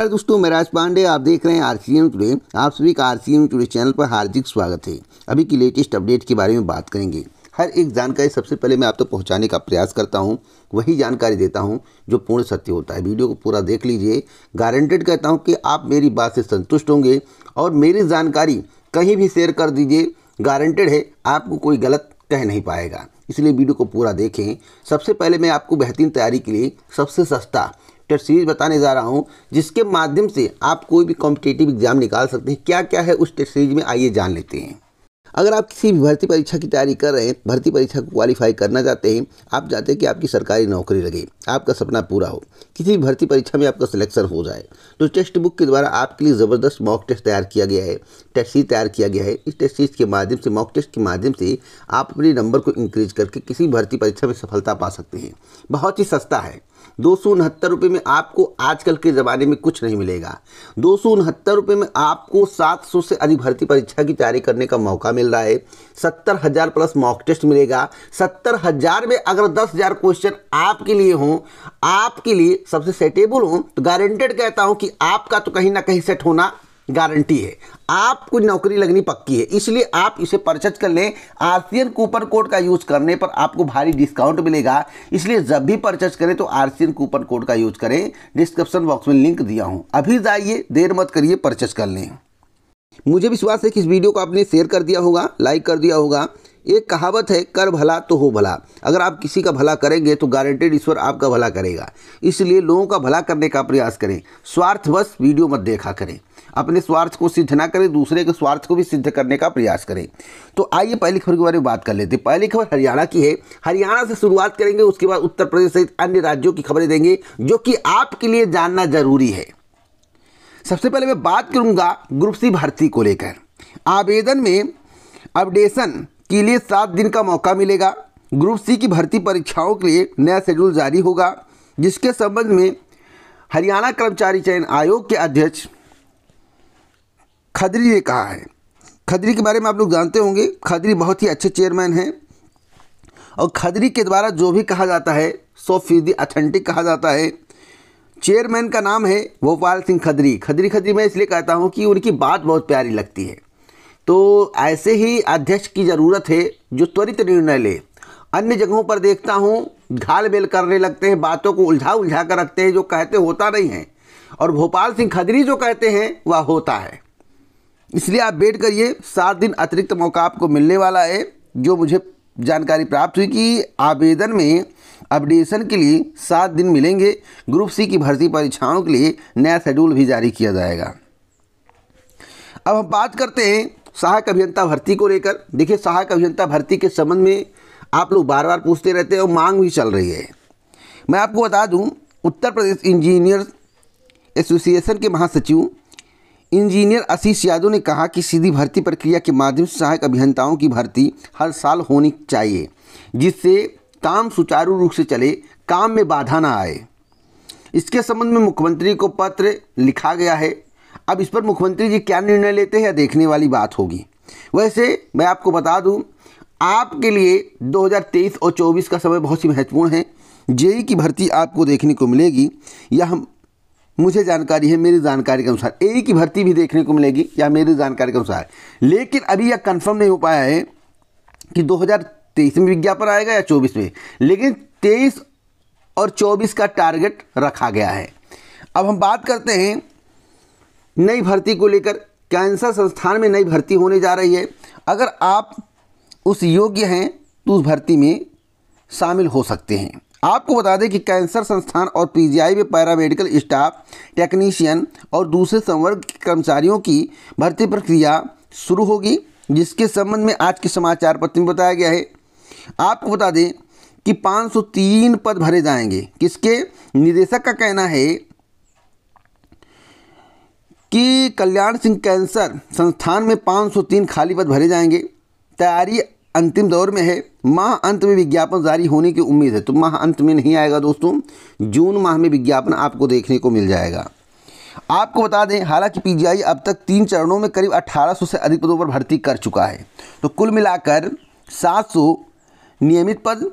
नमस्कार दोस्तों मैं राज पांडे आप देख रहे हैं आर सी एम टुडे आप सभी का R C M today channel पर हार्दिक स्वागत है अभी की लेटेस्ट अपडेट के बारे में बात करेंगे हर एक जानकारी सबसे पहले मैं आप तक तो पहुंचाने का प्रयास करता हूं वही जानकारी देता हूं जो पूर्ण सत्य होता है वीडियो को पूरा देख लीजिए गारंटेड कहता हूँ कि आप मेरी बात से संतुष्ट होंगे और मेरी जानकारी कहीं भी शेयर कर दीजिए गारंटेड है आपको कोई गलत कह नहीं पाएगा इसलिए वीडियो को पूरा देखें सबसे पहले मैं आपको बेहतरीन तैयारी के लिए सबसे सस्ता चैप्टर सीरीज बताने जा रहा हूँ जिसके माध्यम से आप कोई भी कॉम्पिटेटिव एग्जाम निकाल सकते हैं क्या क्या है उस टेस्ट सीरीज में आइए जान लेते हैं अगर आप किसी भी भर्ती परीक्षा की तैयारी कर रहे हैं भर्ती परीक्षा को क्वालिफाई करना चाहते हैं आप चाहते हैं कि आपकी सरकारी नौकरी लगे आपका सपना पूरा हो किसी भी भर्ती परीक्षा में आपका सिलेक्शन हो जाए तो टेक्स्ट बुक के द्वारा आपके लिए ज़बरदस्त मॉक टेस्ट तैयार किया गया है टेस्ट सीरीज तैयार किया गया है इस टेस्ट सीरीज के माध्यम से मॉक टेस्ट के माध्यम से आप अपने नंबर को इंक्रीज करके किसी भर्ती परीक्षा में सफलता पा सकते हैं बहुत ही सस्ता है दो सौ उनहत्तर में आपको आजकल के ज़माने में कुछ नहीं मिलेगा दो सौ उनहत्तर में आपको सात सौ से अधिक भर्ती परीक्षा की तैयारी करने का मौका मिल रहा है सत्तर हज़ार प्लस मॉक टेस्ट मिलेगा सत्तर हज़ार में अगर दस हज़ार क्वेश्चन आपके लिए हों आपके लिए सबसे सेटेबल हों तो गारंटेड कहता हूँ कि आपका तो कहीं ना कहीं सेट होना गारंटी है आपको नौकरी लगनी पक्की है इसलिए आप इसे परचेज कर लें आरसीएन कूपन कोड का यूज़ करने पर आपको भारी डिस्काउंट मिलेगा इसलिए जब भी परचेज करें तो आरसीएन कूपन कोड का यूज़ करें डिस्क्रिप्शन बॉक्स में लिंक दिया हूं अभी जाइए देर मत करिए परचेज कर लें मुझे विश्वास है कि इस वीडियो को आपने शेयर कर दिया होगा लाइक कर दिया होगा एक कहावत है कर भला तो हो भला अगर आप किसी का भला करेंगे तो गारंटेड ईश्वर आपका भला करेगा इसलिए लोगों का भला करने का प्रयास करें स्वार्थवश वीडियो मत देखा करें अपने स्वार्थ को सिद्ध ना करें दूसरे के स्वार्थ को भी सिद्ध करने का प्रयास करें तो आइए पहली खबर के बारे में बात कर लेते हैं पहली खबर हरियाणा की है हरियाणा से शुरुआत करेंगे उसके बाद उत्तर प्रदेश सहित अन्य राज्यों की खबरें देंगे जो कि आपके लिए जानना जरूरी है सबसे पहले मैं बात करूंगा ग्रुप सी भर्ती को लेकर आवेदन में अपडेशन के लिए सात दिन का मौका मिलेगा ग्रुप सी की भर्ती परीक्षाओं के लिए नया शेड्यूल जारी होगा जिसके संबंध में हरियाणा कर्मचारी चयन आयोग के अध्यक्ष खदरी ने कहा है खदरी के बारे में आप लोग जानते होंगे खदरी बहुत ही अच्छे चेयरमैन हैं और खदरी के द्वारा जो भी कहा जाता है सौ फीसदी अथेंटिक कहा जाता है चेयरमैन का नाम है भोपाल सिंह खदरी खदरी खदरी मैं इसलिए कहता हूँ कि उनकी बात बहुत प्यारी लगती है तो ऐसे ही अध्यक्ष की ज़रूरत है जो त्वरित निर्णय ले अन्य जगहों पर देखता हूँ घाल बेल करने लगते हैं बातों को उलझा उलझा कर रखते हैं जो कहते होता नहीं है और भोपाल सिंह खदरी जो कहते हैं वह होता है इसलिए आप वेट करिए सात दिन अतिरिक्त मौका आपको मिलने वाला है जो मुझे जानकारी प्राप्त हुई कि आवेदन में अपडेशन के लिए सात दिन मिलेंगे ग्रुप सी की भर्ती परीक्षाओं के लिए नया शेड्यूल भी जारी किया जाएगा अब हम बात करते हैं सहायक अभियंता भर्ती को लेकर देखिए सहायक अभियंता भर्ती के संबंध में आप लोग बार बार पूछते रहते हैं और मांग भी चल रही है मैं आपको बता दूं उत्तर प्रदेश इंजीनियर एसोसिएशन के महासचिव इंजीनियर आशीष यादव ने कहा कि सीधी भर्ती प्रक्रिया के माध्यम से सहायक अभियंताओं की भर्ती हर साल होनी चाहिए जिससे काम सुचारू रूप से चले काम में बाधा ना आए इसके संबंध में मुख्यमंत्री को पत्र लिखा गया है अब इस पर मुख्यमंत्री जी क्या निर्णय लेते हैं देखने वाली बात होगी वैसे मैं आपको बता दूं आपके लिए 2023 और 24 का समय बहुत ही महत्वपूर्ण है जेई की भर्ती आपको देखने को मिलेगी यह मुझे जानकारी है मेरी जानकारी के अनुसार ए की भर्ती भी देखने को मिलेगी या मेरी जानकारी के अनुसार लेकिन अभी यह कंफर्म नहीं हो पाया है कि 2023 में विज्ञापन आएगा या 24 में लेकिन 23 और 24 का टारगेट रखा गया है अब हम बात करते हैं नई भर्ती को लेकर कैंसर संस्थान में नई भर्ती होने जा रही है अगर आप उस योग्य हैं तो उस भर्ती में शामिल हो सकते हैं आपको बता दें कि कैंसर संस्थान और पीजीआई में पैरामेडिकल स्टाफ टेक्नीशियन और दूसरे संवर्ग के कर्मचारियों की भर्ती प्रक्रिया शुरू होगी जिसके संबंध में आज के समाचार पत्र में बताया गया है आपको बता दें कि 503 पद भरे जाएंगे किसके निदेशक का कहना है कि कल्याण सिंह कैंसर संस्थान में 503 खाली पद भरे जाएंगे तैयारी अंतिम दौर में है माह अंत में विज्ञापन जारी होने की उम्मीद है तो माह अंत में नहीं आएगा दोस्तों जून माह में विज्ञापन आपको देखने को मिल जाएगा आपको बता दें हालांकि पीजीआई अब तक तीन चरणों में करीब 1800 से अधिक पदों पर भर्ती कर चुका है तो कुल मिलाकर 700 नियमित पद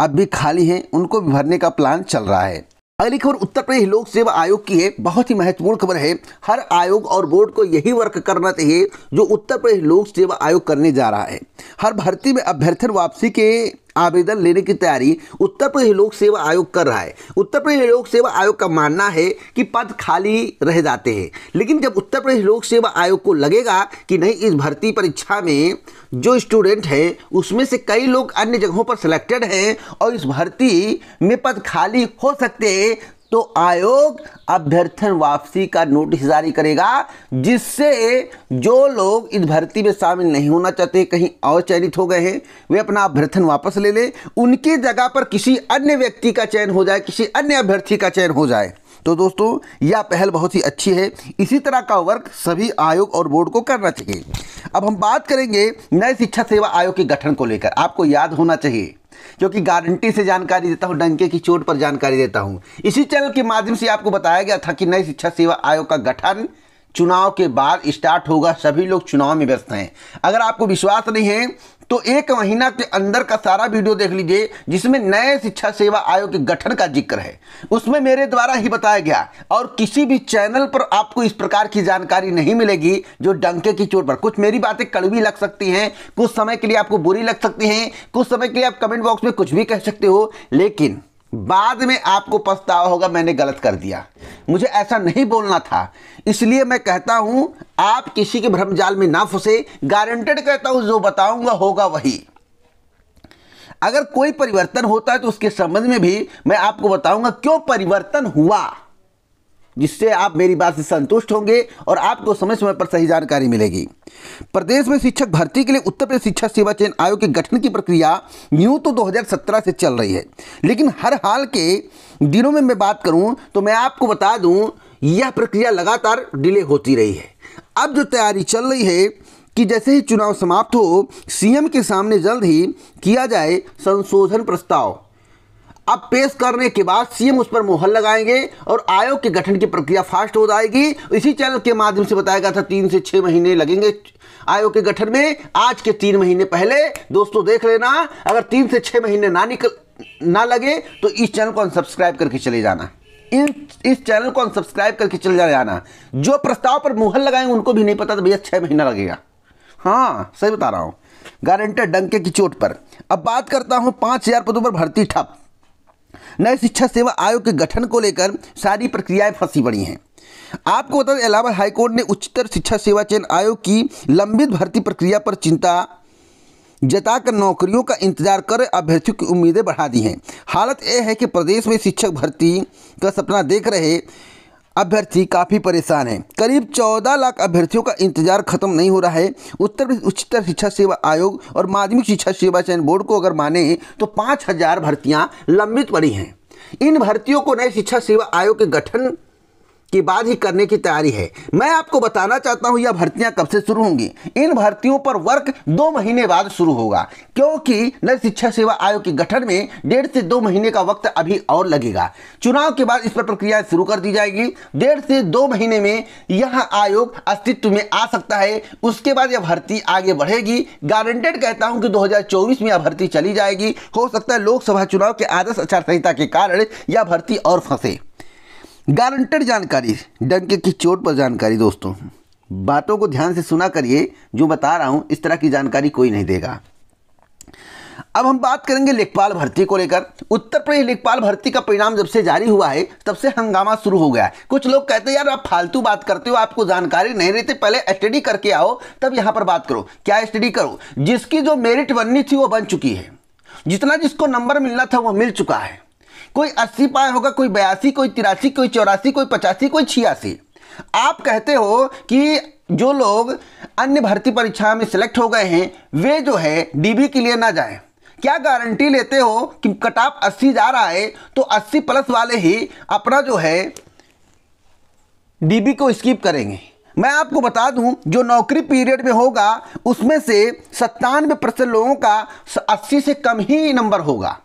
अब भी खाली हैं उनको भी भरने का प्लान चल रहा है अगली खबर उत्तर प्रदेश लोक सेवा आयोग की है बहुत ही महत्वपूर्ण खबर है हर आयोग और बोर्ड को यही वर्क करना चाहिए जो उत्तर प्रदेश लोक सेवा आयोग करने जा रहा है हर भर्ती में अभ्यर्थन वापसी के आवेदन लेने की तैयारी उत्तर प्रदेश लोक सेवा आयोग कर रहा है उत्तर प्रदेश लोक सेवा आयोग का मानना है कि पद खाली रह जाते हैं लेकिन जब उत्तर प्रदेश लोक सेवा आयोग को लगेगा कि नहीं इस भर्ती परीक्षा में जो स्टूडेंट हैं उसमें से कई लोग अन्य जगहों पर सिलेक्टेड हैं और इस भर्ती में पद खाली हो सकते हैं तो आयोग अभ्यर्थन वापसी का नोटिस जारी करेगा जिससे जो लोग इस भर्ती में शामिल नहीं होना चाहते कहीं और चयनित हो गए हैं वे अपना अभ्यर्थन वापस ले लें उनकी जगह पर किसी अन्य व्यक्ति का चयन हो जाए किसी अन्य अभ्यर्थी का चयन हो जाए तो दोस्तों यह पहल बहुत ही अच्छी है इसी तरह का वर्क सभी आयोग और बोर्ड को करना चाहिए अब हम बात करेंगे नए शिक्षा सेवा आयोग के गठन को लेकर आपको याद होना चाहिए क्योंकि गारंटी से जानकारी देता हूँ डंके की चोट पर जानकारी देता हूँ इसी चैनल के माध्यम से आपको बताया गया था कि नए शिक्षा सेवा आयोग का गठन चुनाव के बाद स्टार्ट होगा सभी लोग चुनाव में व्यस्त हैं अगर आपको विश्वास नहीं है तो एक महीना के अंदर का सारा वीडियो देख लीजिए जिसमें नए शिक्षा सेवा आयोग के गठन का जिक्र है उसमें मेरे द्वारा ही बताया गया और किसी भी चैनल पर आपको इस प्रकार की जानकारी नहीं मिलेगी जो डंके की चोट पर कुछ मेरी बातें कड़वी लग सकती हैं कुछ समय के लिए आपको बुरी लग सकती हैं कुछ समय के लिए आप कमेंट बॉक्स में कुछ भी कह सकते हो लेकिन बाद में आपको पछतावा होगा मैंने गलत कर दिया मुझे ऐसा नहीं बोलना था इसलिए मैं कहता हूं आप किसी के भ्रमजाल में ना फंसे गारंटेड कहता हूं जो बताऊंगा होगा वही अगर कोई परिवर्तन होता है तो उसके संबंध में भी मैं आपको बताऊंगा क्यों परिवर्तन हुआ जिससे आप मेरी बात से संतुष्ट होंगे और आपको समय समय पर सही जानकारी मिलेगी प्रदेश में शिक्षक भर्ती के लिए उत्तर प्रदेश शिक्षा सेवा चयन आयोग के गठन की प्रक्रिया न्यू तो 2017 से चल रही है लेकिन हर हाल के दिनों में मैं बात करूं तो मैं आपको बता दूं यह प्रक्रिया लगातार डिले होती रही है अब जो तैयारी चल रही है कि जैसे ही चुनाव समाप्त हो सीएम के सामने जल्द ही किया जाए संशोधन प्रस्ताव अब पेश करने के बाद सीएम उस पर मोहर लगाएंगे और आयोग के गठन की प्रक्रिया फास्ट हो जाएगी इसी चैनल के माध्यम से बताया गया था तीन से छह महीने लगेंगे आयोग के गठन में आज के तीन महीने पहले दोस्तों देख लेना अगर तीन से छह महीने ना निकल ना लगे तो इस चैनल को अनसब्सक्राइब करके चले जाना इन इस चैनल को अनसब्सक्राइब करके चले जाना जो प्रस्ताव पर मोहर लगाएंगे उनको भी नहीं पता था भैया छह महीना लगेगा हाँ सही बता रहा हूँ गारंटर डंके की चोट पर अब बात करता हूँ पांच हज़ार पदों पर भर्ती ठप नए शिक्षा सेवा आयोग के गठन को लेकर सारी प्रक्रियाएं फंसी पड़ी हैं आपको बता दें इलाहाबाद हाईकोर्ट ने उच्चतर शिक्षा सेवा चयन आयोग की लंबित भर्ती प्रक्रिया पर चिंता जताकर नौकरियों का इंतजार कर अभ्यर्थियों की उम्मीदें बढ़ा दी हैं हालत यह है कि प्रदेश में शिक्षक भर्ती का सपना देख रहे अभ्यर्थी काफ़ी परेशान हैं करीब 14 लाख अभ्यर्थियों का इंतजार खत्म नहीं हो रहा है उत्तर प्रदेश उच्चतर शिक्षा सेवा आयोग और माध्यमिक शिक्षा सेवा चयन बोर्ड को अगर माने तो पाँच हज़ार भर्तियाँ लंबित पड़ी हैं इन भर्तियों को नए शिक्षा सेवा आयोग के गठन के बाद ही करने की तैयारी है मैं आपको बताना चाहता हूं यह भर्तियां कब से शुरू होंगी इन भर्तियों पर वर्क दो महीने बाद शुरू होगा क्योंकि नए शिक्षा सेवा आयोग के गठन में डेढ़ से दो महीने का वक्त अभी और लगेगा चुनाव के बाद इस पर प्रक्रिया शुरू कर दी जाएगी डेढ़ से दो महीने में यह आयोग अस्तित्व में आ सकता है उसके बाद यह भर्ती आगे बढ़ेगी गारंटेड कहता हूं कि दो में यह भर्ती चली जाएगी हो सकता है लोकसभा चुनाव के आदर्श आचार संहिता के कारण यह भर्ती और फंसे गारंटेड जानकारी डंके की चोट पर जानकारी दोस्तों बातों को ध्यान से सुना करिए जो बता रहा हूं इस तरह की जानकारी कोई नहीं देगा अब हम बात करेंगे लेखपाल भर्ती को लेकर उत्तर प्रदेश लेखपाल भर्ती का परिणाम जब से जारी हुआ है तब से हंगामा शुरू हो गया है कुछ लोग कहते हैं यार आप फालतू बात करते हो आपको जानकारी नहीं रहती पहले स्टडी करके आओ तब यहाँ पर बात करो क्या स्टडी करो जिसकी जो मेरिट बननी थी वो बन चुकी है जितना जिसको नंबर मिलना था वो मिल चुका है कोई अस्सी पाए होगा कोई बयासी कोई तिरासी कोई चौरासी कोई पचासी कोई छियासी आप कहते हो कि जो लोग अन्य भर्ती परीक्षा में सिलेक्ट हो गए हैं वे जो है डीबी के लिए ना जाए क्या गारंटी लेते हो कि कटाप 80 जा रहा है तो 80 प्लस वाले ही अपना जो है डीबी को स्किप करेंगे मैं आपको बता दूं जो नौकरी पीरियड में होगा उसमें से सत्तानवे परसेंट लोगों का 80 से कम ही नंबर होगा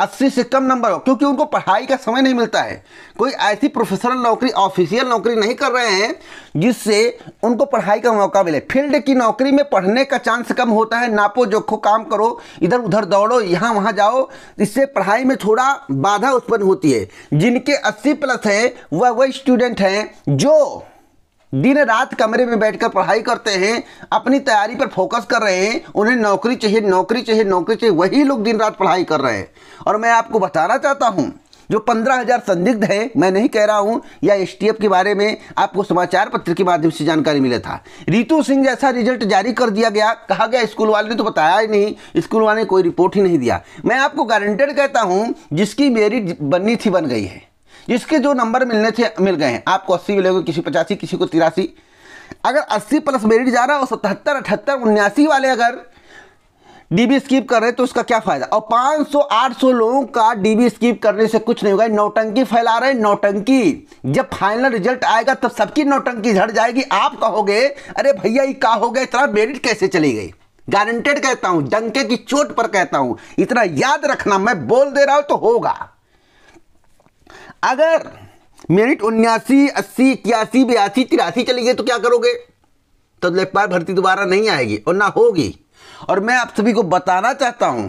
अस्सी से कम नंबर हो क्योंकि उनको पढ़ाई का समय नहीं मिलता है कोई ऐसी प्रोफेशनल नौकरी ऑफिशियल नौकरी नहीं कर रहे हैं जिससे उनको पढ़ाई का मौका मिले फील्ड की नौकरी में पढ़ने का चांस कम होता है नापो जोखो काम करो इधर उधर दौड़ो यहाँ वहाँ जाओ इससे पढ़ाई में थोड़ा बाधा उत्पन्न होती है जिनके अस्सी प्लस हैं वह वही स्टूडेंट हैं जो दिन रात कमरे में बैठकर पढ़ाई करते हैं अपनी तैयारी पर फोकस कर रहे हैं उन्हें नौकरी चाहिए नौकरी चाहिए नौकरी चाहिए वही लोग दिन रात पढ़ाई कर रहे हैं और मैं आपको बताना चाहता हूँ जो पंद्रह हज़ार संदिग्ध है मैं नहीं कह रहा हूँ या एस के बारे में आपको समाचार पत्र के माध्यम से जानकारी मिला था रितु सिंह जैसा रिजल्ट जारी कर दिया गया कहा गया स्कूल वाले ने तो बताया ही नहीं स्कूल वाले ने कोई रिपोर्ट ही नहीं दिया मैं आपको गारंटेड कहता हूँ जिसकी मेरिट बननी थी बन गई है इसके जो नंबर मिलने थे मिल गए हैं आपको अस्सी मिलेगा किसी पचासी किसी को तिरासी अगर अस्सी प्लस मेरिट जा रहा है और सतहत्तर अठहत्तर उन्यासी वाले अगर डीबी स्कीप कर रहे तो उसका क्या फ़ायदा और 500 800 लोगों का डीबी स्कीप करने से कुछ नहीं होगा नौटंकी फैला रहे नौटंकी जब फाइनल रिजल्ट आएगा तब सबकी नौटंकी झड़ जाएगी आप कहोगे अरे भैया ये का हो गया इतना मेरिट कैसे चली गई गारंटेड कहता हूं डंके की चोट पर कहता हूं इतना याद रखना मैं बोल दे रहा हूं तो होगा अगर मेरिट उन्यासी अस्सी इक्यासी बयासी तिरासी चली गई तो क्या करोगे तो लेखपाल भर्ती दोबारा नहीं आएगी और ना होगी और मैं आप सभी को बताना चाहता हूं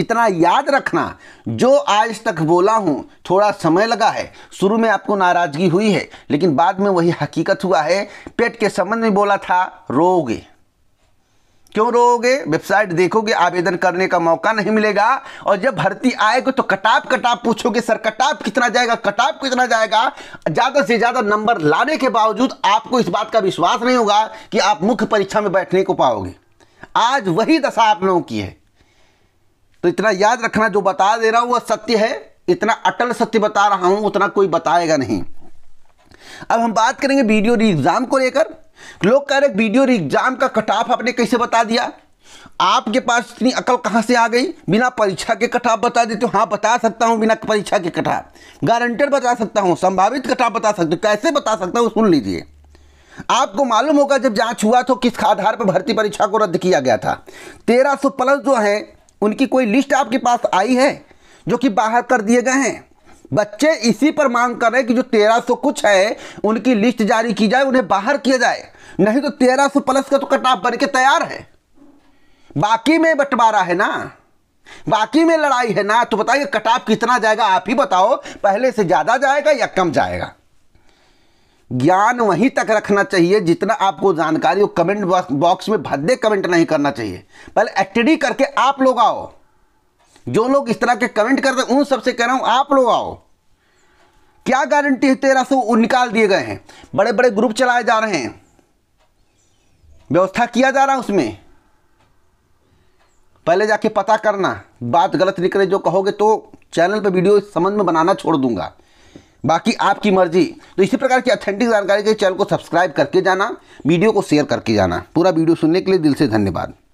इतना याद रखना जो आज तक बोला हूं थोड़ा समय लगा है शुरू में आपको नाराज़गी हुई है लेकिन बाद में वही हकीकत हुआ है पेट के संबंध में बोला था रोगे क्यों रोगे वेबसाइट देखोगे आवेदन करने का मौका नहीं मिलेगा और जब भर्ती आएगा तो कटाप कटाप पूछोगे सर कटाप कितना जाएगा कटाप कितना जाएगा ज़्यादा से ज़्यादा नंबर लाने के बावजूद आपको इस बात का विश्वास नहीं होगा कि आप मुख्य परीक्षा में बैठने को पाओगे आज वही दशा आप लोगों की है तो इतना याद रखना जो बता दे रहा हूं वह सत्य है इतना अटल सत्य बता रहा हूं उतना कोई बताएगा नहीं अब हम बात करेंगे वीडियो एग्ज़ाम को लेकर लोग कह रहे वीडियो एग्जाम का कटाफ आपने कैसे बता दिया आपके पास इतनी अकल कहां से आ गई बिना परीक्षा के कटाप बता देते हो हाँ बता सकता हूं बिना परीक्षा के कटाप गारंटेड बता सकता हूं संभावित कटाप बता सकते हो कैसे बता सकता हूं सुन लीजिए आपको मालूम होगा जब जांच हुआ तो किस आधार पर भर्ती परीक्षा को रद्द किया गया था तेरह प्लस जो है उनकी कोई लिस्ट आपके पास आई है जो कि बाहर कर दिए गए हैं बच्चे इसी पर मांग कर रहे हैं कि जो 1300 कुछ है उनकी लिस्ट जारी की जाए उन्हें बाहर किया जाए नहीं तो 1300 प्लस का तो कटाप बन के तैयार है बाकी में बंटवारा है ना बाकी में लड़ाई है ना तो बताइए कटाप कितना जाएगा आप ही बताओ पहले से ज़्यादा जाएगा या कम जाएगा ज्ञान वहीं तक रखना चाहिए जितना आपको जानकारी हो कमेंट बॉक्स में भद्दे कमेंट नहीं करना चाहिए पहले एक्टिडी करके आप लोग आओ जो लोग इस तरह के कमेंट कर रहे उन सबसे कह रहा हूं आप लोग आओ क्या गारंटी है तेरह सौ निकाल दिए गए हैं बड़े बड़े ग्रुप चलाए जा रहे हैं व्यवस्था किया जा रहा है उसमें पहले जाके पता करना बात गलत निकले जो कहोगे तो चैनल पर वीडियो संबंध में बनाना छोड़ दूंगा बाकी आपकी मर्जी तो इसी प्रकार की ऑथेंटिक जानकारी के चैनल को सब्सक्राइब करके जाना वीडियो को शेयर करके जाना पूरा वीडियो सुनने के लिए दिल से धन्यवाद